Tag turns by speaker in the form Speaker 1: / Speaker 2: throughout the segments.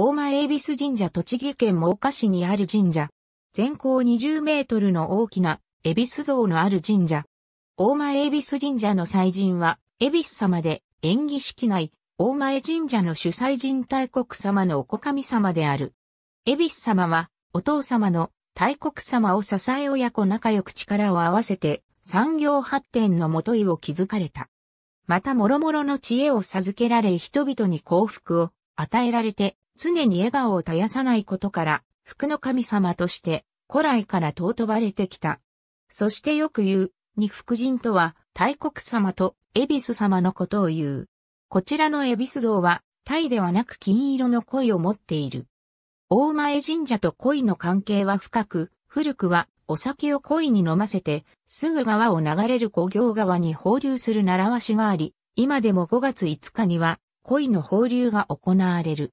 Speaker 1: 大間恵比寿神社栃木県真岡市にある神社。全高20メートルの大きな恵比寿像のある神社。大間恵比寿神社の祭神は、恵比寿様で、縁起式内、大前神社の主祭神大国様のお子神様である。恵比寿様は、お父様の大国様を支え親子仲良く力を合わせて、産業発展のもといを築かれた。また諸々の知恵を授けられ人々に幸福を与えられて、常に笑顔を絶やさないことから、福の神様として古来から尊ばれてきた。そしてよく言う、二福神とは、大国様と恵比寿様のことを言う。こちらの恵比寿像は、タイではなく金色の鯉を持っている。大前神社と鯉の関係は深く、古くはお酒を鯉に飲ませて、すぐ川を流れる古行川に放流する習わしがあり、今でも5月5日には鯉の放流が行われる。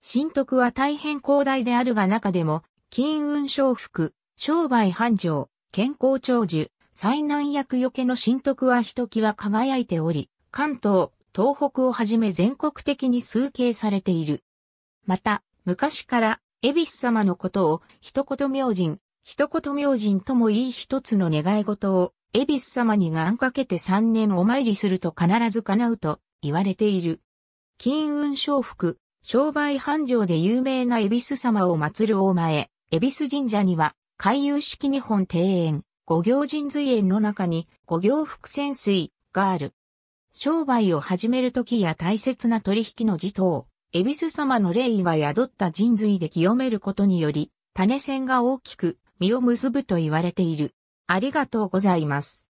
Speaker 1: 新徳は大変広大であるが中でも、金運昇福、商売繁盛、健康長寿、災難役除けの新徳はひときわ輝いており、関東、東北をはじめ全国的に数形されている。また、昔から、恵比寿様のことを、一言明神、一言明神ともいい一つの願い事を、恵比寿様に願掛けて3年お参りすると必ず叶うと言われている。金運昇福、商売繁盛で有名な恵比寿様を祀る大前、恵比寿神社には、回遊式日本庭園、五行神髄園の中に五行福泉水がある。商売を始める時や大切な取引の事等、恵比寿様の霊が宿った神髄で清めることにより、種線が大きく実を結ぶと言われている。ありがとうございます。